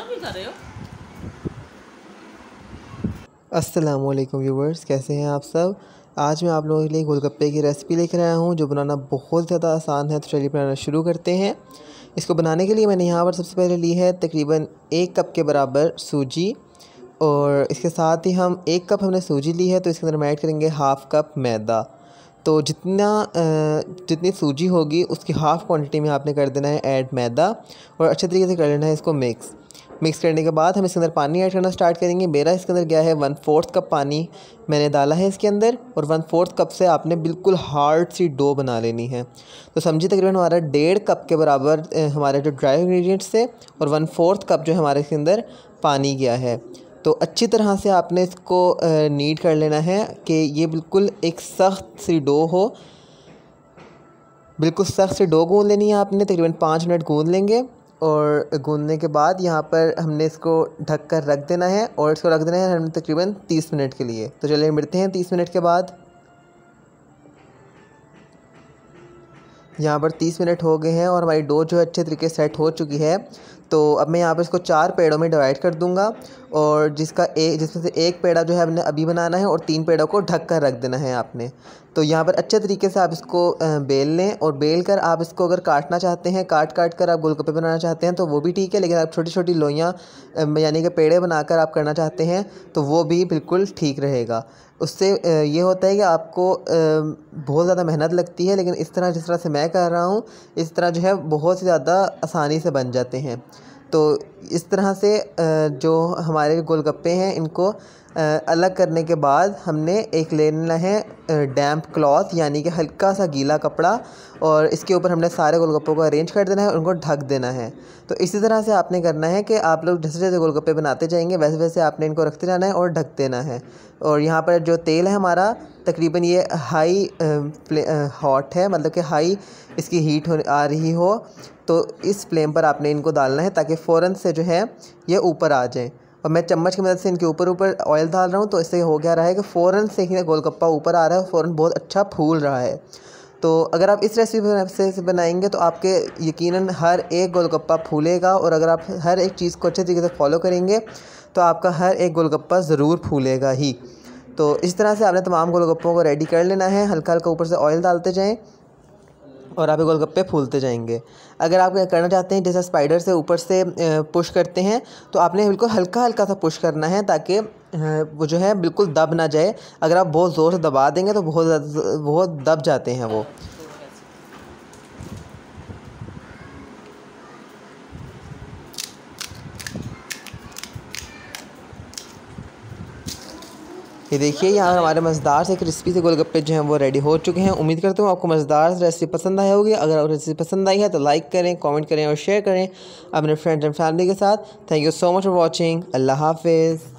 दूसरा कर रहे हो अस्सलाम वालेकुम व्यूवर्स कैसे हैं आप सब आज मैं आप लोगों के लिए गोलगप्पे की रेसिपी लेकर आया हूँ जो बनाना बहुत ज़्यादा आसान है तो चलिए बनाना शुरू करते हैं इसको बनाने के लिए मैंने यहाँ पर सबसे पहले ली है तकरीबन एक कप के बराबर सूजी और इसके साथ ही हम एक कप हमने सूजी ली है तो इसके अंदर हम ऐड करेंगे हाफ़ कप मैदा तो जितना जितनी सूजी होगी उसकी हाफ़ क्वान्टिटी में आपने कर देना है ऐड मैदा और अच्छे तरीके से कर लेना है इसको मिक्स मिक्स करने के बाद हम इसके अंदर पानी ऐड करना स्टार्ट करेंगे मेरा इसके अंदर गया है वन फोर्थ कप पानी मैंने डाला है इसके अंदर और वन फोर्थ कप से आपने बिल्कुल हार्ड सी डो बना लेनी है तो समझिए तकरीबन हमारा डेढ़ कप के बराबर हमारे जो ड्राई इंग्रेडिएंट्स थे और वन फोर्थ कप जो है हमारे इसके अंदर पानी गया है तो अच्छी तरह से आपने इसको नीड कर लेना है कि ये बिल्कुल एक सख्त सी डो हो बिल्कुल सख्त से डो गूँध लेनी है आपने तकरीबन पाँच मिनट गूँध लेंगे और गूंदने के बाद यहाँ पर हमने इसको ढक कर रख देना है और इसको रख देना है हमने तकरीबन तीस मिनट के लिए तो चलिए मिलते हैं तीस मिनट के बाद यहाँ पर तीस मिनट हो गए हैं और हमारी डो जो है अच्छे तरीके सेट हो चुकी है तो अब मैं यहाँ पर इसको चार पेड़ों में डिवाइड कर दूँगा और जिसका एक जिसमें से एक पेड़ा जो है हमने अभी बनाना है और तीन पेड़ों को ढक कर रख देना है आपने तो यहाँ पर अच्छे तरीके से आप इसको बेल लें और बेल कर आप इसको अगर काटना चाहते हैं काट काट कर आप गोलगप्पे बनाना चाहते हैं तो वो भी ठीक है लेकिन आप छोटी छोटी लोइयाँ यानी कि पेड़े बनाकर आप करना चाहते हैं तो वो भी बिल्कुल ठीक रहेगा उससे ये होता है कि आपको बहुत ज़्यादा मेहनत लगती है लेकिन इस तरह जिस तरह से मैं मैं कर रहा हूँ इस तरह जो है बहुत ज़्यादा आसानी से बन जाते हैं तो इस तरह से जो हमारे गोलगप्पे हैं इनको अलग करने के बाद हमने एक लेना है डैम्प क्लॉथ यानी कि हल्का सा गीला कपड़ा और इसके ऊपर हमने सारे गोलगप्पों को अरेंज कर देना है उनको ढक देना है तो इसी तरह से आपने करना है कि आप लोग जैसे जैसे गोलगप्पे बनाते जाएंगे वैसे वैसे आपने इनको रखते जाना है और ढक देना है और यहाँ पर जो तेल है हमारा तकरीबन ये हाई हॉट है मतलब कि हाई इसकी हीट हो आ रही हो तो इस फ्लेम पर आपने इनको डालना है ताकि फ़ौर से जो है ये ऊपर आ जाए और मैं चम्मच की मदद से इनके ऊपर ऊपर ऑयल डाल रहा हूँ तो इससे हो गया रहा है कि फ़ौरन से ही गोलगप्पा ऊपर आ रहा है फ़ौर फ़ौरन बहुत अच्छा फूल रहा है तो अगर आप इस रेसिपी से बनाएंगे तो आपके यकीनन हर एक गोलगप्पा फूलेगा और अगर आप हर एक चीज़ को अच्छे तरीके से फॉलो करेंगे तो आपका हर एक गोलगप्पा ज़रूर फूलेगा ही तो इस तरह से आपने तमाम गोलगप्पों को रेडी कर लेना है हल्का हल्का ऊपर से ऑयल डालते जाएँ और आपके गोलगप्पे फूलते जाएंगे अगर आप करना चाहते हैं जैसे स्पाइडर से ऊपर से पुश करते हैं तो आपने बिल्कुल हल्का हल्का सा पुश करना है ताकि वो जो है बिल्कुल दब ना जाए अगर आप बहुत ज़ोर से दबा देंगे तो बहुत बहुत दब जाते हैं वो ये देखिए यहाँ हमारे मज़ेदार से क्रिस्पी से गोलगप्पे जो हैं वो रेडी हो चुके हैं उम्मीद करता हूँ आपको मज़ेदार रेसिपी पसंद आई होगी अगर आपको रेसिपी पसंद आई है तो लाइक करें कमेंट करें और शेयर करें अपने फ्रेंड्स एंड फैमिली के साथ thank you so much for watching अल्लाह हाफिज़